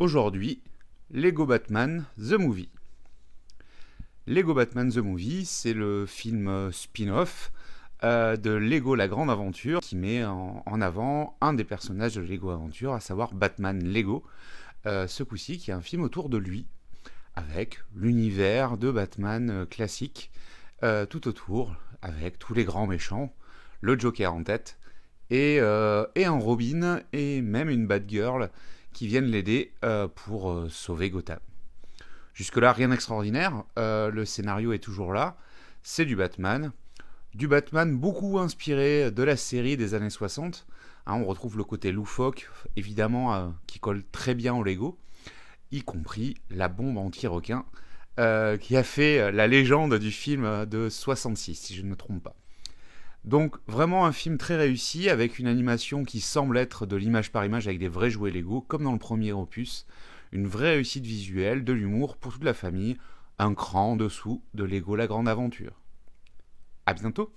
Aujourd'hui, Lego Batman The Movie. Lego Batman The Movie, c'est le film euh, spin-off euh, de Lego La Grande Aventure qui met en, avant un des personnages de Lego Aventure, à savoir Batman Lego. Euh, ce coup-ci, qui est un film autour de lui, avec l'univers de Batman classique tout autour, avec tous les grands méchants, le Joker en tête, et, un Robin, et même une Batgirl qui viennent l'aider euh, pour euh, sauver Gotham. Jusque-là, rien d'extraordinaire. Euh, le scénario est toujours là. C'est du Batman. Du Batman beaucoup inspiré de la série des années 60. Hein, on retrouve le côté loufoque, évidemment, qui colle très bien au Lego, y compris la bombe anti-requin, qui a fait la légende du film de 66, si je ne me trompe pas. Donc vraiment un film très réussi avec une animation qui semble être de l'image par image avec des vrais jouets Lego comme dans le premier opus, une vraie réussite visuelle, de l'humour pour toute la famille, un cran en dessous de Lego la grande aventure. À bientôt.